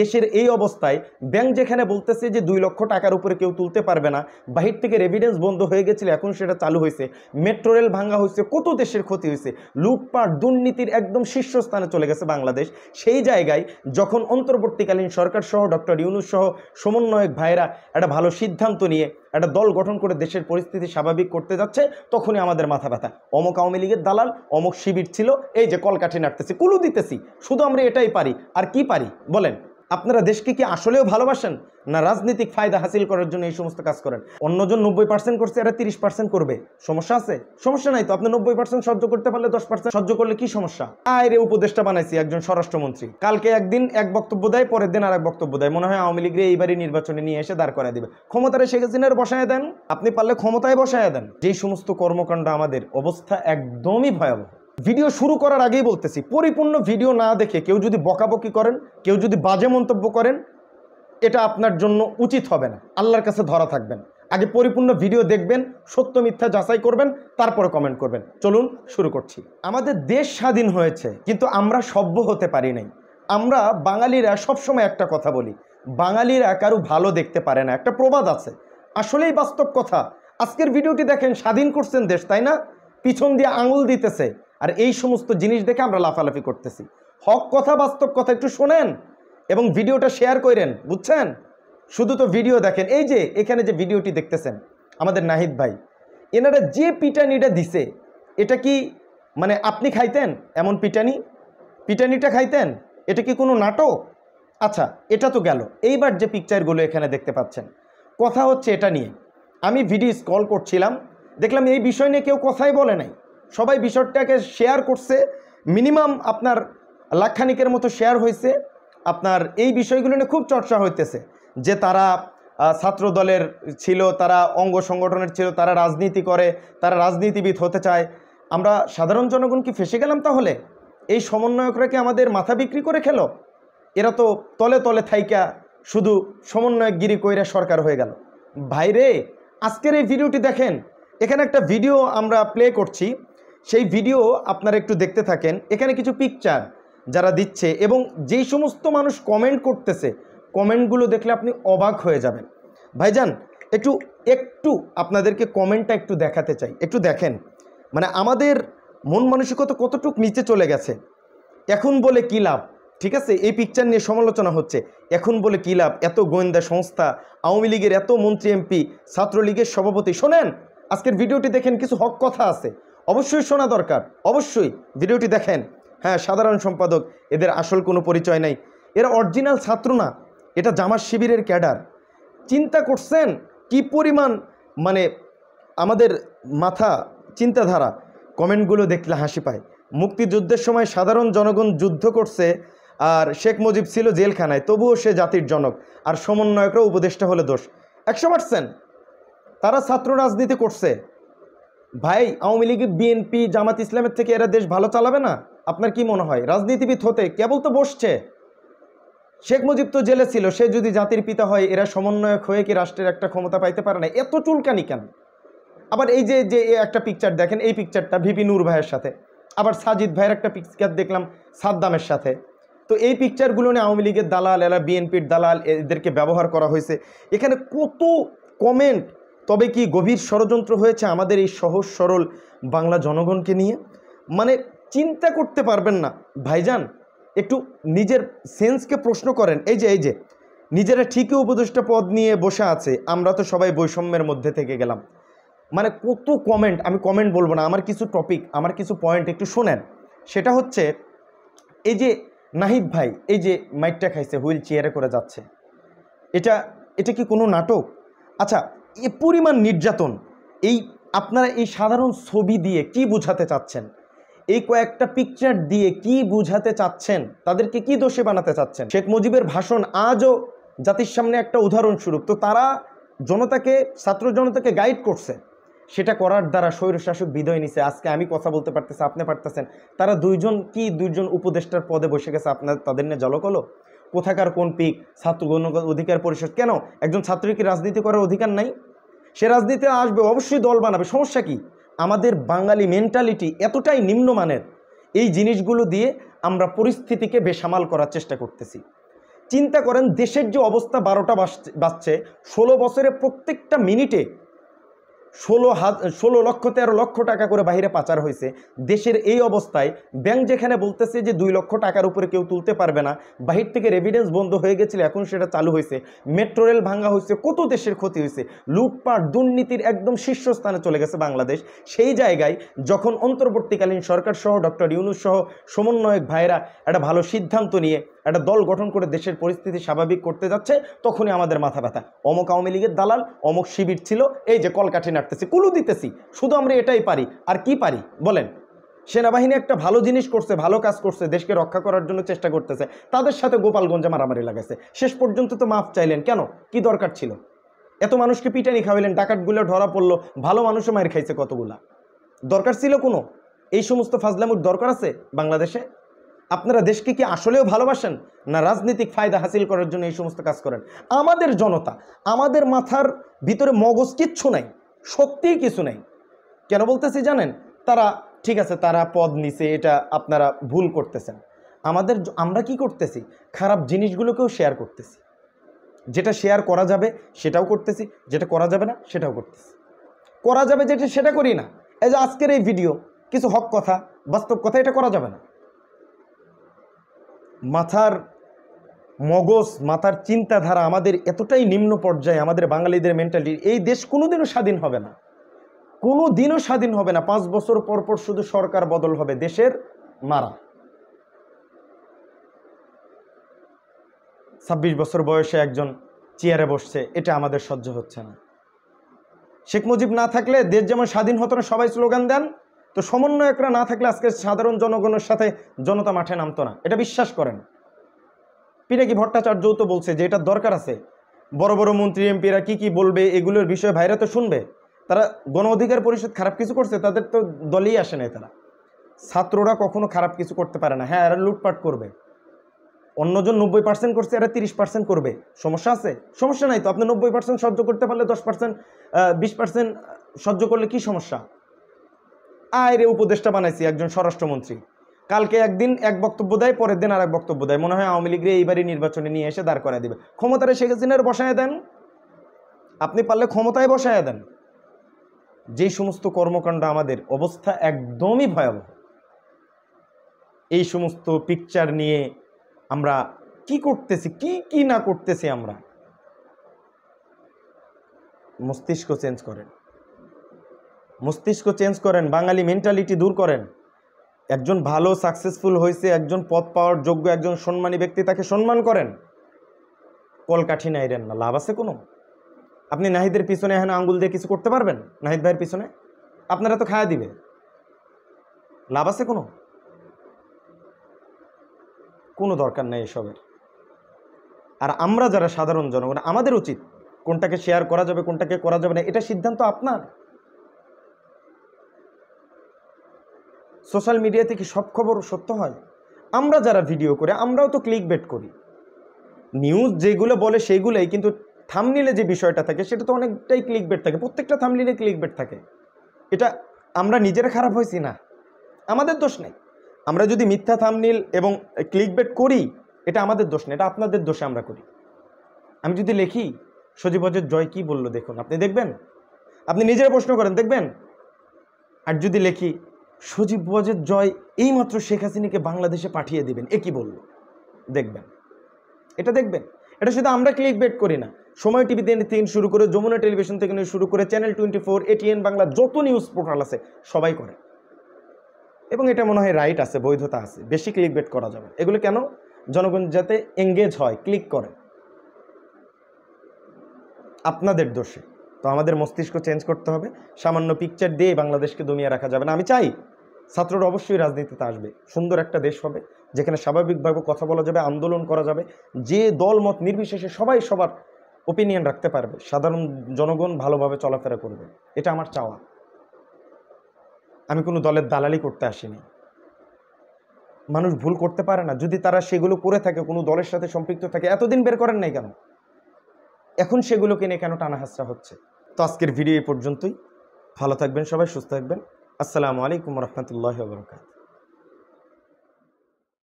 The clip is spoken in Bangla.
দেশের এই অবস্থায় ব্যাংক যেখানে বলতেছে যে দুই লক্ষ টাকার উপরে কেউ তুলতে পারবে না বাহির থেকে রেভিডেন্স বন্ধ হয়ে গেছিল এখন সেটা চালু হয়েছে মেট্রো রেল ভাঙা হয়েছে কত দেশের ক্ষতি হয়েছে লুটপাট দুর্নীতির একদম শীর্ষস্থানে চলে গেছে বাংলাদেশ সেই জায়গায় যখন অন্তর্বর্তীকালীন সরকার সহ ডক্টর ইউনুস সহ সমন্বয়ক ভাইরা একটা ভালো সিদ্ধান্ত নিয়ে একটা দল গঠন করে দেশের পরিস্থিতি স্বাভাবিক করতে যাচ্ছে তখনই আমাদের মাথা ব্যথা অমুক আওয়ামী লীগের দালাল অমুক শিবির ছিল এই যে কলকাঠি নাটতেছি কুলু দিতেছি শুধু আমরা এটাই পারি আর কি পারি বলেন আপনারা দেশকে কি আসলেও ভালোবাসেন না রাজনৈতিক ফায়দা হাসিল করার জন্য এই সমস্ত কাজ করেন অন্যজন নব্বই পার্সেন্ট করছে এরা তিরিশ পার্সেন্ট করবে সমস্যা আছে সমস্যা নাই তো আপনি নব্বই পার্সেন্ট সহ্য করতে পারলে দশ পার্সেন্ট সহ্য করলে কি সমস্যা আয় রে উপদেষ্টা বানাইছি একজন স্বরাষ্ট্রমন্ত্রী কালকে একদিন এক বক্তব্য দেয় পরের দিন আর এক বক্তব্য দেয় মনে হয় আওয়ামী লীগের এইবারই নির্বাচনে নিয়ে এসে দাঁড় করা দেবে ক্ষমতারে সে হাসিনার বসায় দেন আপনি পারলে ক্ষমতায় বসায় দেন যেই সমস্ত কর্মকাণ্ড আমাদের অবস্থা একদমই ভয়াবহ ভিডিও শুরু করার আগেই বলতেছি পরিপূর্ণ ভিডিও না দেখে কেউ যদি বকাবকি করেন কেউ যদি বাজে মন্তব্য করেন এটা আপনার জন্য উচিত হবে না আল্লাহর কাছে ধরা থাকবেন আগে পরিপূর্ণ ভিডিও দেখবেন সত্য মিথ্যা যাচাই করবেন তারপরে কমেন্ট করবেন চলুন শুরু করছি আমাদের দেশ স্বাধীন হয়েছে কিন্তু আমরা সভ্য হতে পারি নাই আমরা বাঙালিরা সবসময় একটা কথা বলি বাঙালিরা কারো ভালো দেখতে পারে না একটা প্রবাদ আছে আসলেই বাস্তব কথা আজকের ভিডিওটি দেখেন স্বাধীন করছেন দেশ তাই না পিছন দিয়ে আঙুল দিতেছে আর এই সমস্ত জিনিস দেখে আমরা লাফালাফি করতেছি হক কথা বাস্তব কথা একটু শোনেন এবং ভিডিওটা শেয়ার করেন বুঝছেন শুধু তো ভিডিও দেখেন এই যে এখানে যে ভিডিওটি দেখতেছেন আমাদের নাহিদ ভাই এনারা যে পিটানিটা দিছে এটা কি মানে আপনি খাইতেন এমন পিটানি পিটানিটা খাইতেন এটা কি কোনো নাটক আচ্ছা এটা তো গেল এইবার যে পিকচারগুলো এখানে দেখতে পাচ্ছেন কথা হচ্ছে এটা নিয়ে আমি ভিডিও স্কল করছিলাম দেখলাম এই বিষয় নিয়ে কেউ কথাই বলে নাই সবাই বিষয়টাকে শেয়ার করছে মিনিমাম আপনার লাক্ষানিকের মতো শেয়ার হয়েছে আপনার এই বিষয়গুলো নিয়ে খুব চর্চা হইতেছে যে তারা ছাত্র দলের ছিল তারা অঙ্গ সংগঠনের ছিল তারা রাজনীতি করে তারা রাজনীতিবিদ হতে চায় আমরা সাধারণ জনগণ কি ফেসে গেলাম তাহলে এই সমন্বয়করা কি আমাদের মাথা বিক্রি করে খেল এরা তো তলে তলে থাইকা শুধু সমন্বয়কগিরি কইরা সরকার হয়ে গেল ভাইরে আজকের এই ভিডিওটি দেখেন এখানে একটা ভিডিও আমরা প্লে করছি সেই ভিডিও আপনারা একটু দেখতে থাকেন এখানে কিছু পিকচার যারা দিচ্ছে এবং যেই সমস্ত মানুষ কমেন্ট করতেছে কমেন্টগুলো দেখলে আপনি অবাক হয়ে যাবেন ভাইজান একটু একটু আপনাদেরকে কমেন্টটা একটু দেখাতে চাই একটু দেখেন মানে আমাদের মন মানসিকতা কতটুক নিচে চলে গেছে এখন বলে কী লাভ ঠিক আছে এই পিকচার নিয়ে সমালোচনা হচ্ছে এখন বলে কী লাভ এত গোয়েন্দা সংস্থা আওয়ামী লীগের এত মন্ত্রী এমপি ছাত্রলীগের সভাপতি শোনেন আজকের ভিডিওটি দেখেন কিছু হক কথা আছে অবশ্যই শোনা দরকার অবশ্যই ভিডিওটি দেখেন হ্যাঁ সাধারণ সম্পাদক এদের আসল কোনো পরিচয় নাই এরা অরিজিনাল ছাত্র না এটা জামার শিবিরের ক্যাডার চিন্তা করছেন কি পরিমাণ মানে আমাদের মাথা চিন্তাধারা কমেন্টগুলো দেখলে হাসি পায় মুক্তিযুদ্ধের সময় সাধারণ জনগণ যুদ্ধ করছে আর শেখ মুজিব ছিল জেলখানায় তবুও সে জাতির জনক আর সমন্বয়করা উপদেষ্টা হলে দোষ একশো পার্সেন্ট তারা ছাত্র রাজনীতি করছে ভাই আওয়ামী লীগ বিএনপি জামাত ইসলামের থেকে এরা দেশ ভালো চালাবে না আপনার কি মনে হয় রাজনীতিবিদ হতে কেবল তো বসছে শেখ মুজিব তো জেলে ছিল সে যদি জাতির পিতা হয় এরা সমন্বয়ক হয়ে কি রাষ্ট্রের একটা ক্ষমতা পাইতে পারে না এত চুলকানি কেন আবার এই যে যে একটা পিকচার দেখেন এই পিকচারটা ভিপি নূর ভাইয়ের সাথে আবার সাজিদ ভাইয়ের একটা পিকচার দেখলাম সাদ্দামের সাথে তো এই পিকচারগুলো নিয়ে আওয়ামী লীগের দালাল এরা বিএনপির দালাল এদেরকে ব্যবহার করা হয়েছে এখানে কত কমেন্ট তবে কি গভীর ষড়যন্ত্র হয়েছে আমাদের এই সহজ সরল বাংলা জনগণকে নিয়ে মানে চিন্তা করতে পারবেন না ভাইজান একটু নিজের সেন্সকে প্রশ্ন করেন এই যে এই যে নিজেরা ঠিকই উপদেষ্টা পদ নিয়ে বসে আছে আমরা তো সবাই বৈষম্যের মধ্যে থেকে গেলাম মানে কত কমেন্ট আমি কমেন্ট বলবো না আমার কিছু টপিক আমার কিছু পয়েন্ট একটু শোনেন সেটা হচ্ছে এই যে নাহিদ ভাই এই যে মাইটটা খাইছে হুইল চেয়ারে করে যাচ্ছে এটা এটা কি কোনো নাটক আচ্ছা এ পরিমাণ নির্যাতন এই আপনারা এই সাধারণ ছবি দিয়ে কি বোঝাতে চাচ্ছেন এই কয়েকটা পিকচার দিয়ে কি বুঝাতে চাচ্ছেন তাদেরকে কি দোষে বানাতে চাচ্ছেন শেখ মুজিবের ভাষণ আজও জাতির সামনে একটা উদাহরণ স্বরূপ তো তারা জনতাকে ছাত্র জনতাকে গাইড করছে সেটা করার দ্বারা স্বৈরশাসক বিদায় নিছে আজকে আমি কথা বলতে পারতেছি আপনি পারতেছেন তারা দুইজন কি দুইজন উপদেষ্টার পদে বসে গেছে আপনার তাদের নিয়ে জলকলো কোথাকার কোন পিক ছাত্র গণ অধিকার পরিষদ কেন একজন ছাত্রের কি রাজনীতি করার অধিকার নাই সে রাজনীতি আসবে অবশ্যই দল বানাবে সমস্যা কি আমাদের বাঙালি মেন্টালিটি এতটাই নিম্নমানের এই জিনিসগুলো দিয়ে আমরা পরিস্থিতিকে বেসামাল করার চেষ্টা করতেছি চিন্তা করেন দেশের যে অবস্থা বারোটা বাজছে ষোলো বছরে প্রত্যেকটা মিনিটে ষোলো হাজ ষোলো লক্ষ তেরো লক্ষ টাকা করে বাহিরে পাচার হয়েছে দেশের এই অবস্থায় ব্যাংক যেখানে বলতেছে যে দুই লক্ষ টাকার উপরে কেউ তুলতে পারবে না বাহির থেকে রেভিডেন্স বন্ধ হয়ে গেছিল এখন সেটা চালু হয়েছে মেট্রো রেল ভাঙা হয়েছে কত দেশের ক্ষতি হয়েছে লুটপাট দুর্নীতির একদম শীর্ষস্থানে চলে গেছে বাংলাদেশ সেই জায়গায় যখন অন্তর্বর্তীকালীন সরকার সহ ডক্টর ইউনুস সহ সমন্বয়ক ভাইরা একটা ভালো সিদ্ধান্ত নিয়ে একটা দল গঠন করে দেশের পরিস্থিতি স্বাভাবিক করতে যাচ্ছে তখনই আমাদের মাথা ব্যথা অমুক আওয়ামী লীগের দালাল অমুক শিবির ছিল এই যে কলকাঠি নাটতেছি কুলু দিতেছি শুধু আমরা এটাই পারি আর কি পারি বলেন সেনাবাহিনী একটা ভালো জিনিস করছে ভালো কাজ করছে দেশকে রক্ষা করার জন্য চেষ্টা করতেছে তাদের সাথে গোপালগঞ্জে মারামারি লাগাইছে শেষ পর্যন্ত তো মাফ চাইলেন কেন কি দরকার ছিল এত মানুষকে পিটানি খাওয়াইলেন ডাকাতগুলো ধরা পড়লো ভালো মানুষও মায়ের খাইছে কতগুলা দরকার ছিল কোনো এই সমস্ত ফাজলামুর দরকার আছে বাংলাদেশে আপনারা দেশকে কি আসলেও ভালোবাসেন না রাজনৈতিক ফায়দা হাসিল করার জন্য এই সমস্ত কাজ করেন আমাদের জনতা আমাদের মাথার ভিতরে মগজ কিচ্ছু নাই শক্তি কিছু নাই কেন বলতেছি জানেন তারা ঠিক আছে তারা পদ নিছে এটা আপনারা ভুল করতেছেন আমাদের আমরা কি করতেছি খারাপ জিনিসগুলোকেও শেয়ার করতেছি যেটা শেয়ার করা যাবে সেটাও করতেছি যেটা করা যাবে না সেটাও করতেছি করা যাবে যেটা সেটা করি না এই যে আজকের এই ভিডিও কিছু হক কথা বাস্তব কথা এটা করা যাবে না মাথার মগজ মাথার চিন্তাধারা আমাদের এতটাই নিম্ন পর্যায়ে আমাদের বাঙালিদের মেন্টালিটি এই দেশ কোনোদিনও স্বাধীন হবে না কোনো দিনও স্বাধীন হবে না পাঁচ বছর পর পর শুধু সরকার বদল হবে দেশের মারা ছাব্বিশ বছর বয়সে একজন চেয়ারে বসছে এটা আমাদের সহ্য হচ্ছে না শেখ মুজিব না থাকলে দেশ যেমন স্বাধীন হতো না সবাই স্লোগান দেন তো সমন্বয়করা না থাকলে আজকে সাধারণ জনগণের সাথে জনতা মাঠে নামতো না এটা বিশ্বাস করেন পিনাকি ভট্টাচার্যও তো বলছে যে এটা দরকার আছে বড় বড় মন্ত্রী এমপিরা কি কি বলবে এগুলোর বিষয়ে ভাইরা তো শুনবে তারা গণ অধিকার পরিষদ খারাপ কিছু করছে তাদের তো দলেই আসে নাই তারা ছাত্ররা কখনো খারাপ কিছু করতে পারে না হ্যাঁ এরা লুটপাট করবে অন্যজন নব্বই পার্সেন্ট করছে এরা তিরিশ পার্সেন্ট করবে সমস্যা আছে সমস্যা নাই তো আপনি নব্বই পার্সেন্ট সহ্য করতে পারলে দশ পার্সেন্ট বিশ পার্সেন্ট সহ্য করলে কি সমস্যা আয়ের উপদেষ্টা বানাইছি একজন স্বরাষ্ট্রমন্ত্রী কালকে একদিন এক বক্তব্য দেয় পরের দিন আর এক বক্তব্য দেয় মনে হয় আওয়ামী লীগের এইবারই নির্বাচনে নিয়ে এসে দাঁড় করায় দেবে ক্ষমতার শেখ হাসিনার বসায় দেন আপনি পারলে ক্ষমতায় বসায় দেন যে সমস্ত কর্মকাণ্ড আমাদের অবস্থা একদমই ভয়াবহ এই সমস্ত পিকচার নিয়ে আমরা কি করতেছি কি কি না করতেছি আমরা মস্তিষ্ক চেঞ্জ করেন মস্তিষ্ক চেঞ্জ করেন বাঙালি মেন্টালিটি দূর করেন একজন ভালো সাকসেসফুল হয়েছে একজন পথ পাওয়ার যোগ্য একজন সম্মানী ব্যক্তি তাকে সম্মান করেন কলকাঠি নাইরেন না লাভ আছে কোনো আপনি নাহিদের পিছনে এখানে আঙ্গুল দিয়ে কিছু করতে পারবেন নাহিদ ভাইয়ের পিছনে আপনারা তো খায়া দিবে লাভ আছে কোনো কোনো দরকার নেই এসবের আর আমরা যারা সাধারণ জনগণ আমাদের উচিত কোনটাকে শেয়ার করা যাবে কোনটাকে করা যাবে না এটা সিদ্ধান্ত আপনার সোশ্যাল মিডিয়াতে কি সব খবর সত্য হয় আমরা যারা ভিডিও করে আমরাও তো ক্লিক বেট করি নিউজ যেগুলো বলে সেইগুলোই কিন্তু থামনিলে যে বিষয়টা থাকে সেটা তো অনেকটাই ক্লিক বেট থাকে প্রত্যেকটা থামনিলে ক্লিক বেট থাকে এটা আমরা নিজেরা খারাপ হয়েছি না আমাদের দোষ নেই আমরা যদি মিথ্যা থামনিল এবং ক্লিক বেট করি এটা আমাদের দোষ নেই এটা আপনাদের দোষে আমরা করি আমি যদি লেখি সজীবজের জয় কি বললো দেখুন আপনি দেখবেন আপনি নিজেরা প্রশ্ন করেন দেখবেন আর যদি লেখি সজীব বজের জয় এইমাত্র শেখ হাসিনাকে বাংলাদেশে পাঠিয়ে দেবেন এ কি বলল দেখবেন এটা দেখবেন এটা শুধু আমরা ক্লিক বেট করি না সময় টিভিতে তিন শুরু করে যমুনা টেলিভিশন থেকে নিয়ে শুরু করে channel twenty four ATN Bangla যত নিউজ পোর্টাল আছে সবাই করে এবং এটা মনে হয় রাইট আছে বৈধতা আছে বেশি ক্লিক বেট করা যাবে এগুলো কেন জনগণ যাতে এঙ্গেজ হয় ক্লিক করে আপনাদের দোষে তো আমাদের মস্তিষ্ক চেঞ্জ করতে হবে সামান্য পিকচার দিয়ে বাংলাদেশকে দমিয়ে রাখা যাবে না আমি চাই ছাত্ররা অবশ্যই রাজনীতিতে আসবে সুন্দর একটা দেশ হবে যেখানে স্বাভাবিকভাবে কথা বলা যাবে আন্দোলন করা যাবে যে দল মত নির্বিশেষে সবাই সবার ওপিনিয়ন রাখতে পারবে সাধারণ জনগণ ভালোভাবে চলাফেরা করবে এটা আমার চাওয়া আমি কোনো দলের দালালি করতে আসিনি মানুষ ভুল করতে পারে না যদি তারা সেগুলো করে থাকে কোনো দলের সাথে সম্পৃক্ত থাকে এতদিন বের করেন নাই কেন এখন সেগুলোকে নিয়ে কেন টানাহাসরা হচ্ছে তো আজকের ভিডিও এ পর্যন্তই ভালো থাকবেন সবাই সুস্থ থাকবেন আসসালামু আলাইকুম রহমতুল্লাহ বরকাত